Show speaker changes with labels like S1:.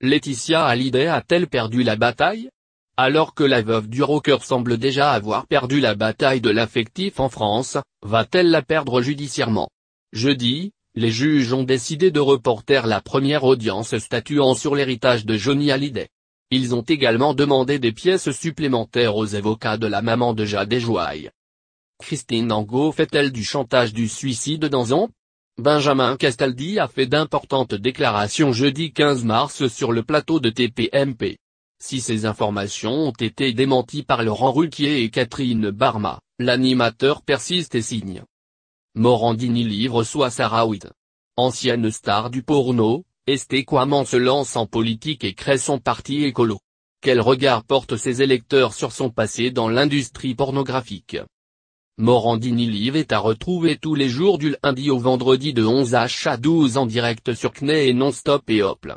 S1: Laetitia Hallyday a-t-elle perdu la bataille Alors que la veuve du rocker semble déjà avoir perdu la bataille de l'affectif en France, va-t-elle la perdre judiciairement Jeudi, les juges ont décidé de reporter la première audience statuant sur l'héritage de Johnny Hallyday. Ils ont également demandé des pièces supplémentaires aux avocats de la maman de Jade Joaille. Christine Angot fait-elle du chantage du suicide dans un Benjamin Castaldi a fait d'importantes déclarations jeudi 15 mars sur le plateau de TPMP. Si ces informations ont été démenties par Laurent Ruquier et Catherine Barma, l'animateur persiste et signe. Morandini livre soit Witt. Ancienne star du porno, Estequaman se lance en politique et crée son parti écolo. Quel regard portent ses électeurs sur son passé dans l'industrie pornographique Morandini Live est à retrouver tous les jours du lundi au vendredi de 11h à 12h en direct sur CNE et non-stop et hop.